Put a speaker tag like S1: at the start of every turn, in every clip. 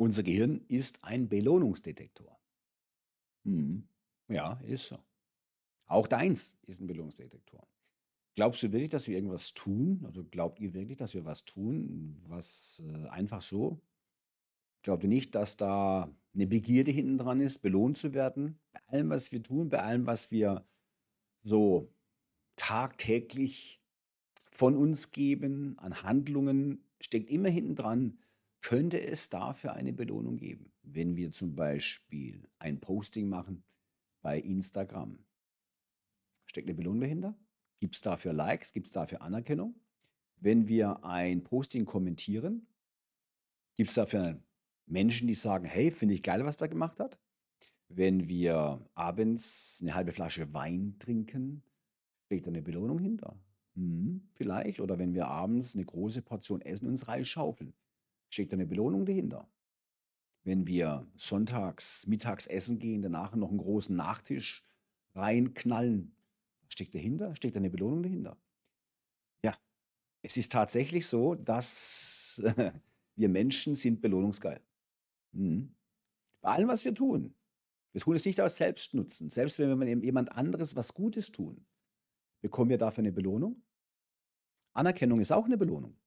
S1: Unser Gehirn ist ein Belohnungsdetektor. Hm. Ja, ist so. Auch deins ist ein Belohnungsdetektor. Glaubst du wirklich, dass wir irgendwas tun? Oder glaubt ihr wirklich, dass wir was tun, was äh, einfach so? Glaubt ihr nicht, dass da eine Begierde hinten dran ist, belohnt zu werden? Bei allem, was wir tun, bei allem, was wir so tagtäglich von uns geben, an Handlungen, steckt immer hinten dran könnte es dafür eine Belohnung geben, wenn wir zum Beispiel ein Posting machen bei Instagram. Steckt eine Belohnung dahinter? Gibt es dafür Likes? Gibt es dafür Anerkennung? Wenn wir ein Posting kommentieren, gibt es dafür Menschen, die sagen, hey, finde ich geil, was da gemacht hat? Wenn wir abends eine halbe Flasche Wein trinken, steckt da eine Belohnung hinter. Hm, vielleicht. Oder wenn wir abends eine große Portion Essen uns reinschaufeln steckt eine Belohnung dahinter. Wenn wir sonntags, mittags essen gehen, danach noch einen großen Nachtisch reinknallen, steckt dahinter? Steckt eine Belohnung dahinter? Ja, es ist tatsächlich so, dass wir Menschen sind belohnungsgeil. Mhm. Bei allem, was wir tun. Wir tun es nicht aus Selbstnutzen. Selbst wenn wir jemand anderes was Gutes tun, bekommen wir dafür eine Belohnung. Anerkennung ist auch eine Belohnung.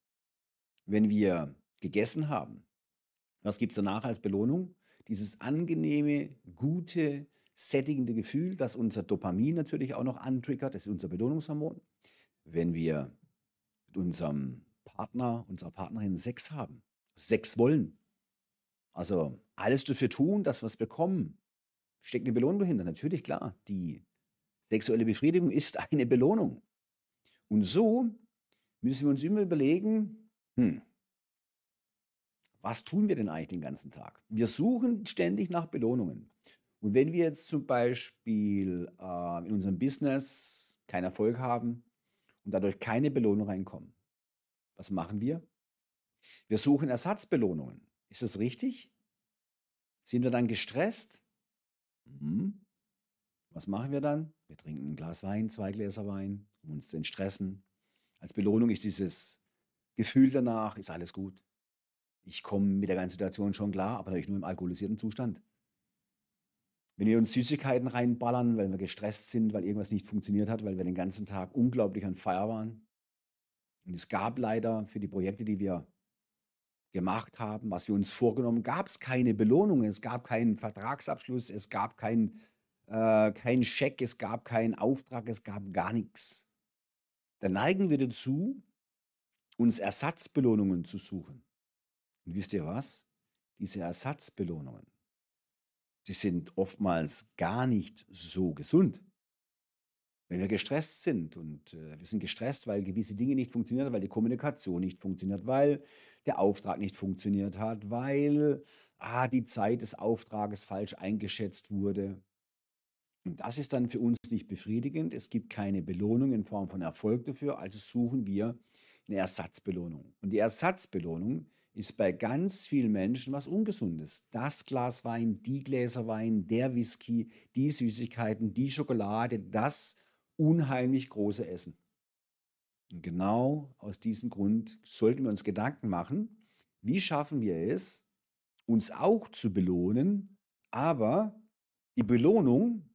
S1: Wenn wir gegessen haben. Was gibt es danach als Belohnung? Dieses angenehme, gute, sättigende Gefühl, das unser Dopamin natürlich auch noch antriggert, das ist unser Belohnungshormon. Wenn wir mit unserem Partner, unserer Partnerin Sex haben, Sex wollen, also alles dafür tun, dass wir es bekommen, steckt eine Belohnung dahinter. Natürlich, klar, die sexuelle Befriedigung ist eine Belohnung. Und so müssen wir uns immer überlegen, hm, was tun wir denn eigentlich den ganzen Tag? Wir suchen ständig nach Belohnungen. Und wenn wir jetzt zum Beispiel äh, in unserem Business keinen Erfolg haben und dadurch keine Belohnung reinkommen, was machen wir? Wir suchen Ersatzbelohnungen. Ist das richtig? Sind wir dann gestresst? Mhm. Was machen wir dann? Wir trinken ein Glas Wein, zwei Gläser Wein, um uns zu entstressen. Als Belohnung ist dieses Gefühl danach, ist alles gut. Ich komme mit der ganzen Situation schon klar, aber natürlich nur im alkoholisierten Zustand. Wenn wir uns Süßigkeiten reinballern, weil wir gestresst sind, weil irgendwas nicht funktioniert hat, weil wir den ganzen Tag unglaublich an Feier waren. Und es gab leider für die Projekte, die wir gemacht haben, was wir uns vorgenommen, gab es keine Belohnungen, es gab keinen Vertragsabschluss, es gab keinen äh, kein Scheck, es gab keinen Auftrag, es gab gar nichts. Dann neigen wir dazu, uns Ersatzbelohnungen zu suchen. Und wisst ihr was? Diese Ersatzbelohnungen, die sind oftmals gar nicht so gesund. Wenn wir gestresst sind und äh, wir sind gestresst, weil gewisse Dinge nicht funktionieren, weil die Kommunikation nicht funktioniert, weil der Auftrag nicht funktioniert hat, weil ah, die Zeit des Auftrages falsch eingeschätzt wurde. Und das ist dann für uns nicht befriedigend. Es gibt keine Belohnung in Form von Erfolg dafür, also suchen wir eine Ersatzbelohnung. Und die Ersatzbelohnung ist bei ganz vielen Menschen was Ungesundes. Das Glas Wein, die Gläser Wein, der Whisky, die Süßigkeiten, die Schokolade, das unheimlich große Essen. Und genau aus diesem Grund sollten wir uns Gedanken machen, wie schaffen wir es, uns auch zu belohnen, aber die Belohnung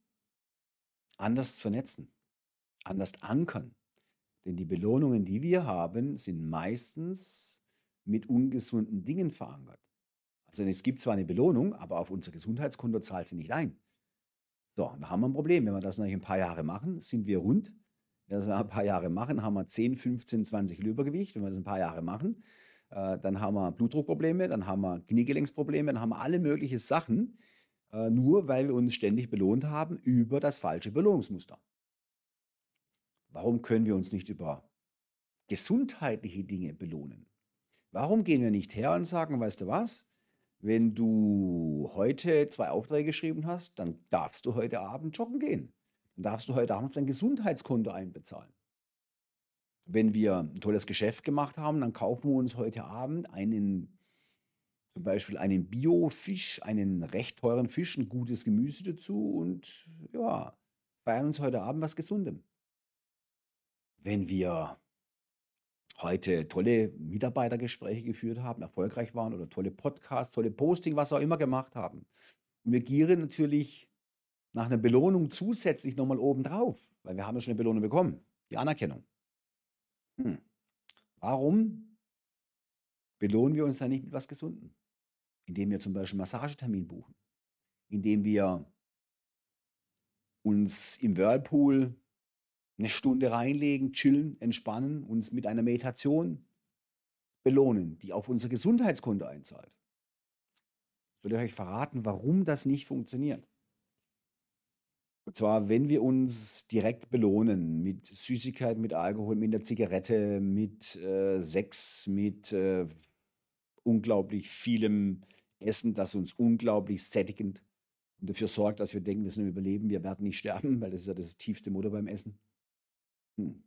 S1: anders zu vernetzen, anders ankern. Denn die Belohnungen, die wir haben, sind meistens mit ungesunden Dingen verankert. Also es gibt zwar eine Belohnung, aber auf unser Gesundheitskonto zahlt sie nicht ein. So, da haben wir ein Problem. Wenn wir das noch ein paar Jahre machen, sind wir rund. Wenn wir das ein paar Jahre machen, haben wir 10, 15, 20 Kilo Übergewicht. Wenn wir das ein paar Jahre machen, äh, dann haben wir Blutdruckprobleme, dann haben wir Kniegelenksprobleme, dann haben wir alle möglichen Sachen, äh, nur weil wir uns ständig belohnt haben über das falsche Belohnungsmuster. Warum können wir uns nicht über gesundheitliche Dinge belohnen? Warum gehen wir nicht her und sagen, weißt du was? Wenn du heute zwei Aufträge geschrieben hast, dann darfst du heute Abend joggen gehen. Dann darfst du heute Abend dein Gesundheitskonto einbezahlen. Wenn wir ein tolles Geschäft gemacht haben, dann kaufen wir uns heute Abend einen, zum Beispiel einen Bio-Fisch, einen recht teuren Fisch, ein gutes Gemüse dazu und ja, feiern uns heute Abend was Gesundem. Wenn wir heute tolle Mitarbeitergespräche geführt haben, erfolgreich waren oder tolle Podcasts, tolle Posting, was auch immer gemacht haben. Und wir gieren natürlich nach einer Belohnung zusätzlich nochmal obendrauf, weil wir haben ja schon eine Belohnung bekommen, die Anerkennung. Hm. Warum belohnen wir uns dann nicht mit was Gesundem? Indem wir zum Beispiel einen Massagetermin buchen, indem wir uns im Whirlpool eine Stunde reinlegen, chillen, entspannen, uns mit einer Meditation belohnen, die auf unser Gesundheitskonto einzahlt. Ich würde euch verraten, warum das nicht funktioniert. Und zwar, wenn wir uns direkt belohnen mit Süßigkeit, mit Alkohol, mit der Zigarette, mit äh, Sex, mit äh, unglaublich vielem Essen, das uns unglaublich sättigend und dafür sorgt, dass wir denken, wir sind im Überleben, wir werden nicht sterben, weil das ist ja das tiefste Mutter beim Essen. Hm.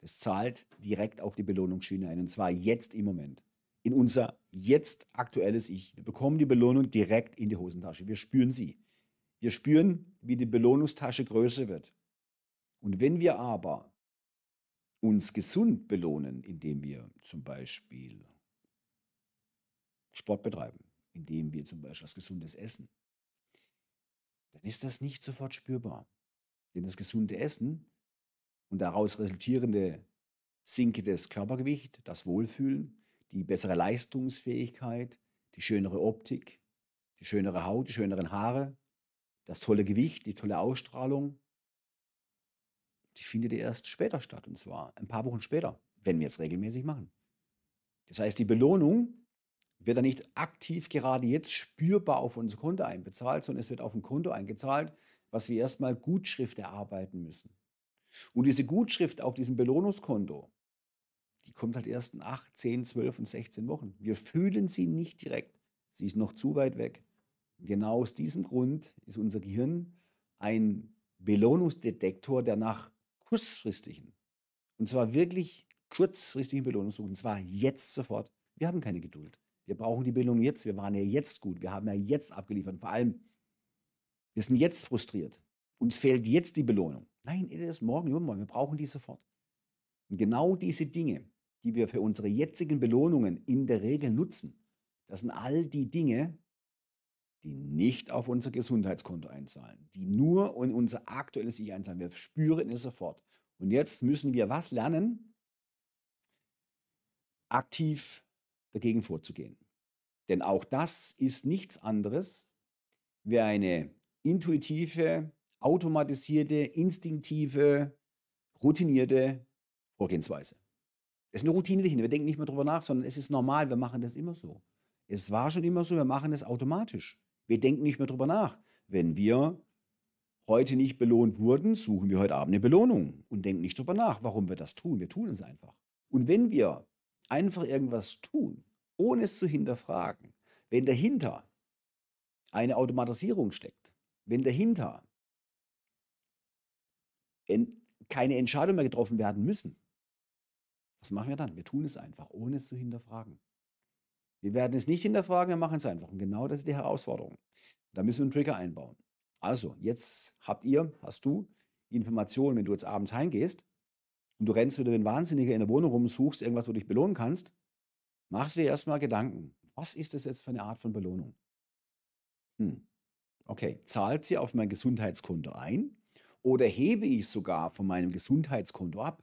S1: Das zahlt direkt auf die Belohnungsschiene ein. Und zwar jetzt im Moment. In unser jetzt aktuelles Ich. Wir bekommen die Belohnung direkt in die Hosentasche. Wir spüren sie. Wir spüren, wie die Belohnungstasche größer wird. Und wenn wir aber uns gesund belohnen, indem wir zum Beispiel Sport betreiben, indem wir zum Beispiel was Gesundes essen, dann ist das nicht sofort spürbar. Denn das gesunde Essen und daraus resultierende sinkendes Körpergewicht, das Wohlfühlen, die bessere Leistungsfähigkeit, die schönere Optik, die schönere Haut, die schöneren Haare, das tolle Gewicht, die tolle Ausstrahlung, die findet erst später statt, und zwar ein paar Wochen später, wenn wir es regelmäßig machen. Das heißt, die Belohnung wird dann nicht aktiv gerade jetzt spürbar auf unser Konto einbezahlt, sondern es wird auf ein Konto eingezahlt, was wir erstmal Gutschrift erarbeiten müssen. Und diese Gutschrift auf diesem Belohnungskonto, die kommt halt erst in 8, 10, 12 und 16 Wochen. Wir fühlen sie nicht direkt. Sie ist noch zu weit weg. Genau aus diesem Grund ist unser Gehirn ein Belohnungsdetektor, der nach kurzfristigen, und zwar wirklich kurzfristigen Belohnung sucht, und zwar jetzt sofort. Wir haben keine Geduld. Wir brauchen die Belohnung jetzt. Wir waren ja jetzt gut. Wir haben ja jetzt abgeliefert. Vor allem, wir sind jetzt frustriert. Uns fehlt jetzt die Belohnung. Nein, das morgen, übermorgen. Wir brauchen die sofort. Und genau diese Dinge, die wir für unsere jetzigen Belohnungen in der Regel nutzen, das sind all die Dinge, die nicht auf unser Gesundheitskonto einzahlen, die nur in unser aktuelles Ich einzahlen. Wir spüren es sofort. Und jetzt müssen wir was lernen? Aktiv dagegen vorzugehen. Denn auch das ist nichts anderes wie eine intuitive automatisierte, instinktive, routinierte Vorgehensweise. Es ist eine Routine dahinter. Wir denken nicht mehr drüber nach, sondern es ist normal. Wir machen das immer so. Es war schon immer so. Wir machen das automatisch. Wir denken nicht mehr drüber nach. Wenn wir heute nicht belohnt wurden, suchen wir heute Abend eine Belohnung und denken nicht drüber nach, warum wir das tun. Wir tun es einfach. Und wenn wir einfach irgendwas tun, ohne es zu hinterfragen, wenn dahinter eine Automatisierung steckt, wenn dahinter in, keine Entscheidung mehr getroffen werden müssen. Was machen wir dann? Wir tun es einfach, ohne es zu hinterfragen. Wir werden es nicht hinterfragen, wir machen es einfach. Und genau das ist die Herausforderung. Da müssen wir einen Trigger einbauen. Also, jetzt habt ihr, hast du Informationen, wenn du jetzt abends heimgehst und du rennst wieder den Wahnsinniger in der Wohnung rum, suchst irgendwas, wo du dich belohnen kannst, machst dir erstmal Gedanken. Was ist das jetzt für eine Art von Belohnung? Hm. Okay, zahlt sie auf mein Gesundheitskonto ein? Oder hebe ich sogar von meinem Gesundheitskonto ab?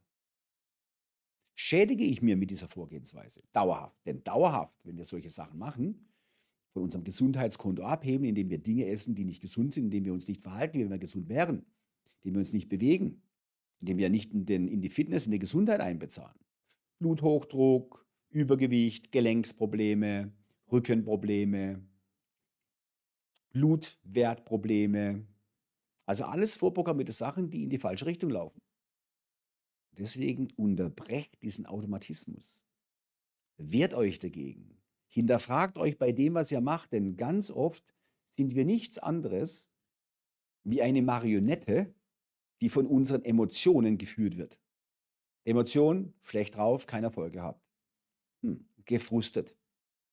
S1: Schädige ich mir mit dieser Vorgehensweise dauerhaft? Denn dauerhaft, wenn wir solche Sachen machen, von unserem Gesundheitskonto abheben, indem wir Dinge essen, die nicht gesund sind, indem wir uns nicht verhalten, wie wenn wir gesund wären, indem wir uns nicht bewegen, indem wir nicht in, den, in die Fitness, in die Gesundheit einbezahlen. Bluthochdruck, Übergewicht, Gelenksprobleme, Rückenprobleme, Blutwertprobleme, also alles vorprogrammierte Sachen, die in die falsche Richtung laufen. Deswegen unterbrecht diesen Automatismus. Wehrt euch dagegen. Hinterfragt euch bei dem, was ihr macht, denn ganz oft sind wir nichts anderes wie eine Marionette, die von unseren Emotionen geführt wird. Emotion, schlecht drauf, kein Erfolg gehabt. Hm, gefrustet.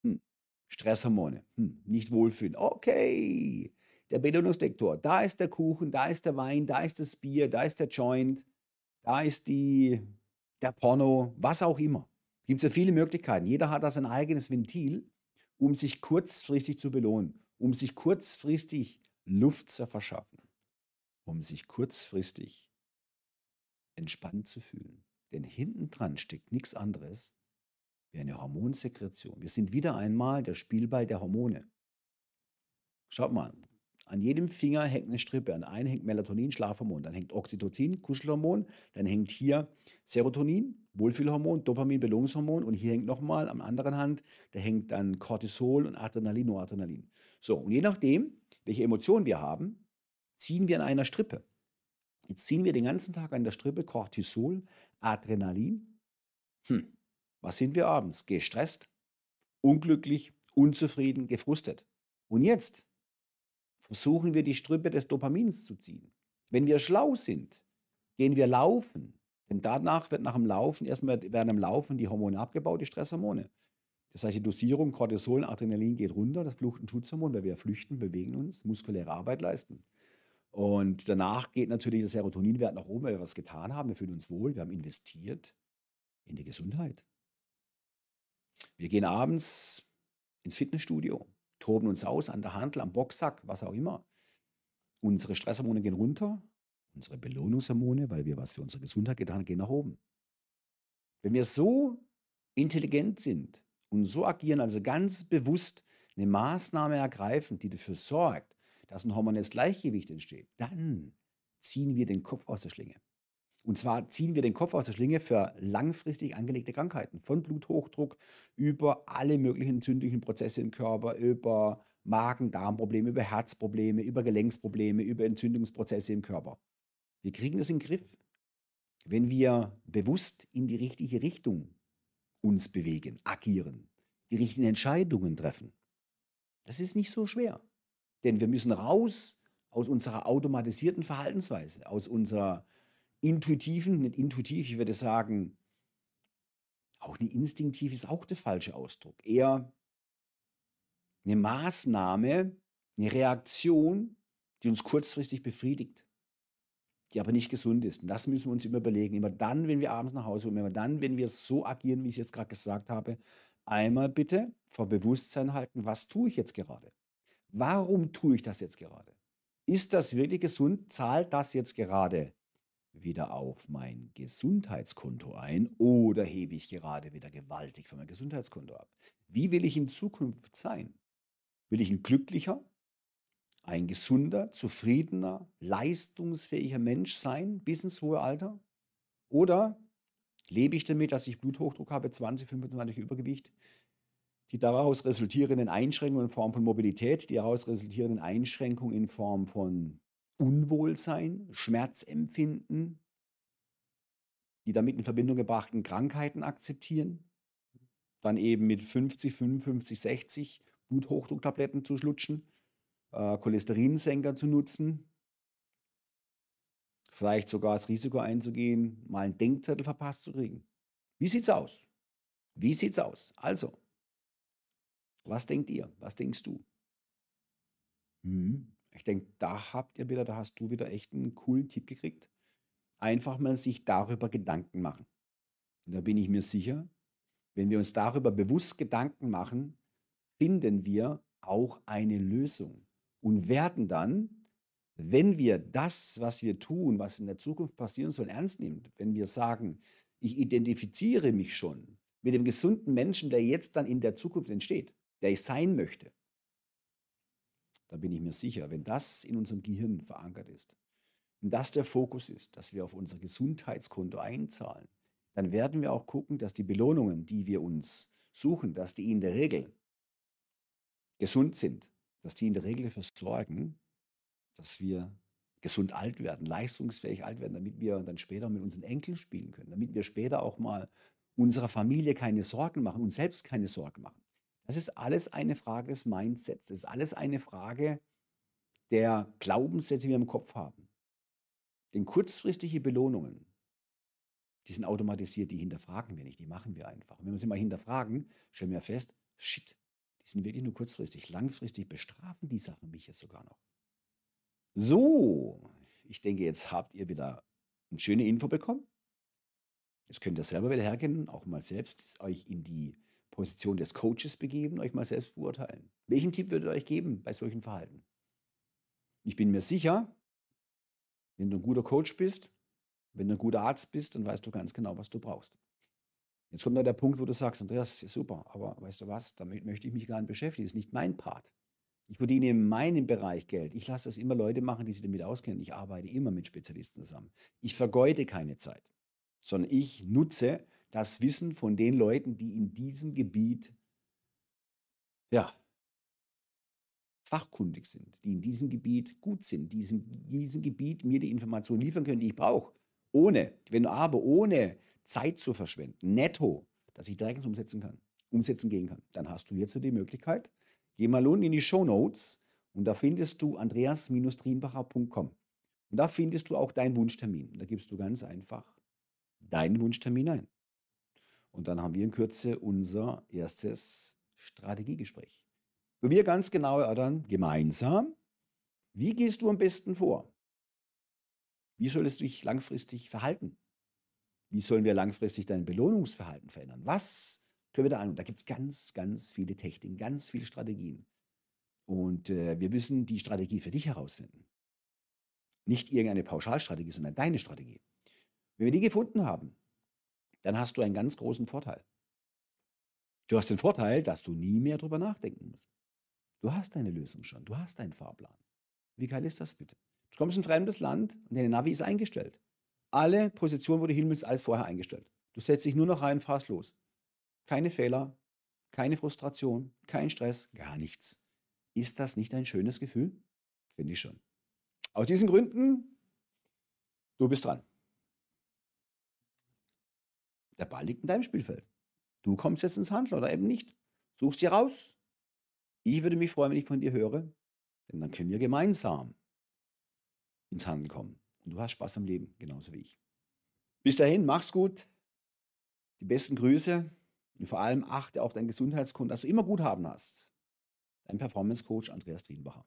S1: Hm, Stresshormone. Hm, nicht wohlfühlen. Okay, der Belohnungssektor. Da ist der Kuchen, da ist der Wein, da ist das Bier, da ist der Joint, da ist die, der Porno, was auch immer. Gibt es ja viele Möglichkeiten. Jeder hat da sein eigenes Ventil, um sich kurzfristig zu belohnen, um sich kurzfristig Luft zu verschaffen, um sich kurzfristig entspannt zu fühlen. Denn hinten dran steckt nichts anderes wie eine Hormonsekretion. Wir sind wieder einmal der Spielball der Hormone. Schaut mal, an jedem Finger hängt eine Strippe. An einem hängt Melatonin, Schlafhormon. Dann hängt Oxytocin, Kuschelhormon. Dann hängt hier Serotonin, Wohlfühlhormon, Dopamin, Belohnungshormon. Und hier hängt nochmal am anderen Hand, da hängt dann Cortisol und Adrenalin, Noradrenalin. So, und je nachdem, welche Emotionen wir haben, ziehen wir an einer Strippe. Jetzt ziehen wir den ganzen Tag an der Strippe Cortisol, Adrenalin. Hm, was sind wir abends? Gestresst, unglücklich, unzufrieden, gefrustet. Und jetzt versuchen wir die Strüppe des Dopamins zu ziehen. Wenn wir schlau sind, gehen wir laufen. Denn danach wird nach dem Laufen, erstmal werden im Laufen die Hormone abgebaut, die Stresshormone. Das heißt, die Dosierung Cortisol Adrenalin geht runter, das Flucht- und Schutzhormon, weil wir flüchten, bewegen uns, muskuläre Arbeit leisten. Und danach geht natürlich der Serotoninwert nach oben, weil wir was getan haben, wir fühlen uns wohl, wir haben investiert in die Gesundheit. Wir gehen abends ins Fitnessstudio, toben uns aus an der Handel, am Boxsack, was auch immer. Unsere Stresshormone gehen runter, unsere Belohnungshormone, weil wir was für unsere Gesundheit getan haben, gehen nach oben. Wenn wir so intelligent sind und so agieren, also ganz bewusst eine Maßnahme ergreifen, die dafür sorgt, dass ein hormonelles Gleichgewicht entsteht, dann ziehen wir den Kopf aus der Schlinge. Und zwar ziehen wir den Kopf aus der Schlinge für langfristig angelegte Krankheiten, von Bluthochdruck über alle möglichen entzündlichen Prozesse im Körper, über Magen-Darm-Probleme, über Herzprobleme, über Gelenksprobleme, über Entzündungsprozesse im Körper. Wir kriegen das in den Griff, wenn wir bewusst in die richtige Richtung uns bewegen, agieren, die richtigen Entscheidungen treffen. Das ist nicht so schwer, denn wir müssen raus aus unserer automatisierten Verhaltensweise, aus unserer intuitiven, nicht intuitiv, ich würde sagen, auch eine instinktiv ist auch der falsche Ausdruck. Eher eine Maßnahme, eine Reaktion, die uns kurzfristig befriedigt, die aber nicht gesund ist. Und das müssen wir uns immer überlegen. Immer dann, wenn wir abends nach Hause kommen, immer dann, wenn wir so agieren, wie ich es jetzt gerade gesagt habe, einmal bitte vor Bewusstsein halten, was tue ich jetzt gerade? Warum tue ich das jetzt gerade? Ist das wirklich gesund? Zahlt das jetzt gerade wieder auf mein Gesundheitskonto ein oder hebe ich gerade wieder gewaltig von meinem Gesundheitskonto ab? Wie will ich in Zukunft sein? Will ich ein glücklicher, ein gesunder, zufriedener, leistungsfähiger Mensch sein bis ins hohe Alter? Oder lebe ich damit, dass ich Bluthochdruck habe, 20, 25 Übergewicht, die daraus resultierenden Einschränkungen in Form von Mobilität, die daraus resultierenden Einschränkungen in Form von Unwohlsein, Schmerzempfinden, die damit in Verbindung gebrachten Krankheiten akzeptieren, dann eben mit 50, 55, 60 Bluthochdrucktabletten zu schlutschen, äh, Cholesterinsenker zu nutzen, vielleicht sogar das Risiko einzugehen, mal einen Denkzettel verpasst zu kriegen. Wie sieht's aus? Wie sieht's aus? Also, was denkt ihr? Was denkst du? Hm. Ich denke, da habt ihr wieder, da hast du wieder echt einen coolen Tipp gekriegt. Einfach mal sich darüber Gedanken machen. Und da bin ich mir sicher, wenn wir uns darüber bewusst Gedanken machen, finden wir auch eine Lösung und werden dann, wenn wir das, was wir tun, was in der Zukunft passieren soll, ernst nehmen, wenn wir sagen, ich identifiziere mich schon mit dem gesunden Menschen, der jetzt dann in der Zukunft entsteht, der ich sein möchte, da bin ich mir sicher, wenn das in unserem Gehirn verankert ist, wenn das der Fokus ist, dass wir auf unser Gesundheitskonto einzahlen, dann werden wir auch gucken, dass die Belohnungen, die wir uns suchen, dass die in der Regel gesund sind, dass die in der Regel dafür sorgen, dass wir gesund alt werden, leistungsfähig alt werden, damit wir dann später mit unseren Enkeln spielen können, damit wir später auch mal unserer Familie keine Sorgen machen und selbst keine Sorgen machen. Das ist alles eine Frage des Mindsets. Das ist alles eine Frage der Glaubenssätze, die wir im Kopf haben. Denn kurzfristige Belohnungen, die sind automatisiert, die hinterfragen wir nicht, die machen wir einfach. Und wenn wir sie mal hinterfragen, stellen wir fest, shit, die sind wirklich nur kurzfristig. Langfristig bestrafen die Sachen mich ja sogar noch. So, ich denke, jetzt habt ihr wieder eine schöne Info bekommen. Jetzt könnt ihr selber wieder hergehen, auch mal selbst euch in die Position des Coaches begeben, euch mal selbst beurteilen. Welchen Tipp würdet ihr euch geben bei solchen Verhalten? Ich bin mir sicher, wenn du ein guter Coach bist, wenn du ein guter Arzt bist, dann weißt du ganz genau, was du brauchst. Jetzt kommt da der Punkt, wo du sagst, Andreas, ja super, aber weißt du was, damit möchte ich mich gar nicht beschäftigen, das ist nicht mein Part. Ich verdiene in meinem Bereich Geld. Ich lasse das immer Leute machen, die sich damit auskennen. Ich arbeite immer mit Spezialisten zusammen. Ich vergeude keine Zeit, sondern ich nutze das Wissen von den Leuten, die in diesem Gebiet ja, fachkundig sind, die in diesem Gebiet gut sind, die in diesem Gebiet mir die Informationen liefern können, die ich brauche. Ohne, wenn aber ohne Zeit zu verschwenden, netto, dass ich direkt umsetzen kann, umsetzen gehen kann. Dann hast du jetzt die Möglichkeit, geh mal unten in die Show Notes und da findest du andreas-trienbacher.com. Und da findest du auch deinen Wunschtermin. Da gibst du ganz einfach deinen Wunschtermin ein. Und dann haben wir in Kürze unser erstes Strategiegespräch, wo wir ganz genau erörtern, gemeinsam, wie gehst du am besten vor? Wie solltest du dich langfristig verhalten? Wie sollen wir langfristig dein Belohnungsverhalten verändern? Was können wir da an? da gibt es ganz, ganz viele Techniken, ganz viele Strategien. Und äh, wir müssen die Strategie für dich herausfinden. Nicht irgendeine Pauschalstrategie, sondern deine Strategie. Wenn wir die gefunden haben, dann hast du einen ganz großen Vorteil. Du hast den Vorteil, dass du nie mehr drüber nachdenken musst. Du hast deine Lösung schon, du hast deinen Fahrplan. Wie geil ist das bitte? Du kommst in ein fremdes Land und deine Navi ist eingestellt. Alle Positionen, wo du hin willst, alles vorher eingestellt. Du setzt dich nur noch rein, fahrst los. Keine Fehler, keine Frustration, kein Stress, gar nichts. Ist das nicht ein schönes Gefühl? Finde ich schon. Aus diesen Gründen, du bist dran. Der Ball liegt in deinem Spielfeld. Du kommst jetzt ins Handel oder eben nicht. Suchst dir raus. Ich würde mich freuen, wenn ich von dir höre, denn dann können wir gemeinsam ins Handeln kommen. Und du hast Spaß am Leben, genauso wie ich. Bis dahin, mach's gut. Die besten Grüße und vor allem achte auf deinen Gesundheitsgrund, dass du immer Guthaben hast. Dein Performance Coach Andreas Dienbacher.